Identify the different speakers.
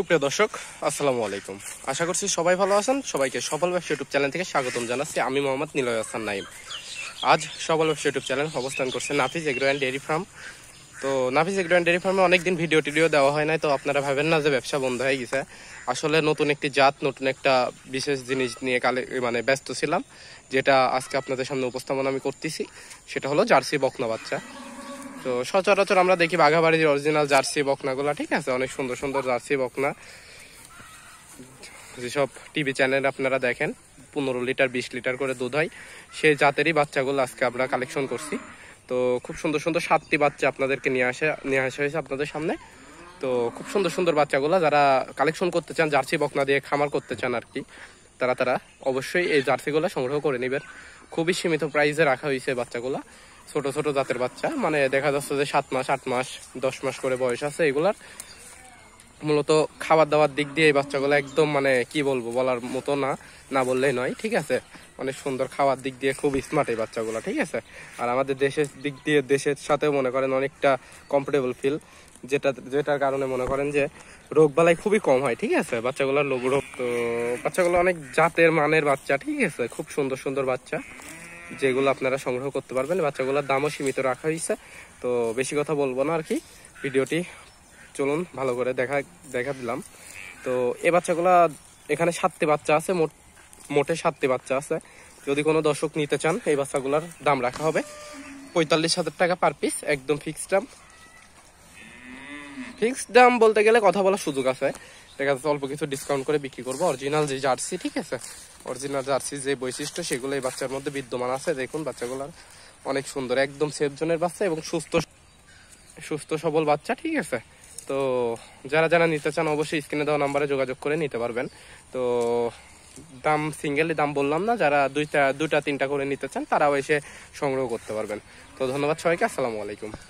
Speaker 1: সুপ্রিয় দর্শক আসসালামু আলাইকুম আশা করছি সবাই ভালো আছেন সবাইকে সফল ব্যবসা ইউটিউব চ্যানেল থেকে স্বাগতম জানাচ্ছি আমি মোহাম্মদ নীলয় আসান নাইম আজ সফল ব্যবসা ইউটিউব চ্যানেল অবস্থান করছে Nafiz agro and dairy farm তো নাফিজ এগ্রো অ্যান্ড ডেয়ারি ফার্মে অনেকদিন ভিডিও টিডিও দেওয়া হয় নাই তো আপনারা ভাবেন না যে ব্যবসা বন্ধ হয়ে গেছে আসলে নতুন একটি জাত নতুন একটা বিশেষ জিনিস নিয়ে কালে মানে ব্যস্ত ছিলাম যেটা আজকে আপনাদের সামনে উপস্থাপন আমি করতেছি সেটা হলো জার্সি বকনা বাচ্চা তো সচরাচর আমরা দেখি বাঘাবাড়ির অরিজিনাল জার্সি বকনাগুলা ঠিক আছে অনেক সুন্দর সুন্দর জার্সি বকনা যেসব টিভি চ্যানেল আপনারা দেখেন পনেরো লিটার বিশ লিটার করে দুধ হয় সে জাতেরই বাচ্চাগুলো আজকে আমরা কালেকশন করছি তো খুব সুন্দর সুন্দর সাতটি বাচ্চা আপনাদেরকে নিয়ে আসে নিয়ে আসা হয়েছে আপনাদের সামনে তো খুব সুন্দর সুন্দর বাচ্চাগুলো যারা কালেকশন করতে চান জার্সি বকনা দিয়ে খামার করতে চান আর কি তারা তারা অবশ্যই এই জার্সিগুলো সংগ্রহ করে নেবেন খুবই সীমিত প্রাইসে রাখা হয়েছে বাচ্চাগুলো ছোট ছোট জাতের বাচ্চা মানে দেখা যাচ্ছে যে সাত মাস আট মাস দশ মাস করে বয়স আছে এগুলার মূলত খাবার দাবার দিক দিয়ে এই বাচ্চাগুলো একদম মানে কি বলবো বলার মতো না না বললেই নয় ঠিক আছে অনেক সুন্দর খাওয়ার দিক দিয়ে খুব স্মার্ট এই বাচ্চাগুলো ঠিক আছে আর আমাদের দেশের দিক দিয়ে দেশের সাথেও মনে করেন অনেকটা কমফোর্টেবল ফিল যেটা যেটার কারণে মনে করেন যে রোগ বালাই খুবই কম হয় ঠিক আছে বাচ্চাগুলোর রোগ রোগ তো বাচ্চাগুলো অনেক জাতের মানের বাচ্চা ঠিক আছে খুব সুন্দর সুন্দর বাচ্চা যেগুলো আপনারা সংগ্রহ করতে পারবেন বাচ্চাগুলোর দামও সীমিত রাখা হয়েছে তো বেশি কথা বলবো না আর কি ভিডিওটি চলুন ভালো করে দেখা দেখা দিলাম তো এ বাচ্চাগুলো এখানে সাতটি বাচ্চা আছে মোট মোটে সাতটি বাচ্চা আছে যদি কোনো দর্শক নিতে চান এই বাচ্চাগুলোর দাম রাখা হবে পঁয়তাল্লিশ হাজার টাকা পার পিস একদম ফিক্সড দাম ফিক্সড দাম বলতে গেলে কথা বলার সুযোগ আছে দেখা অল্প কিছু ডিসকাউন্ট করে বিক্রি করবো অরিজিনাল যে জার্সি ঠিক আছে অরিজিনাল জার্সি যে বৈশিষ্ট্য সেগুলো এই বাচ্চার মধ্যে বিদ্যমান আছে দেখুন বাচ্চাগুলো অনেক সুন্দর একদম সেফ জোনের বাচ্চা এবং সুস্থ সুস্থ সবল বাচ্চা ঠিক আছে তো যারা যারা নিতে চান অবশ্যই স্ক্রিনে দেওয়া নাম্বারে যোগাযোগ করে নিতে পারবেন তো দাম সিঙ্গেলি দাম বললাম না যারা দুইটা দুটা তিনটা করে নিতে চান তারাও এসে সংগ্রহ করতে পারবেন তো ধন্যবাদ সবাইকে আসসালামু আলাইকুম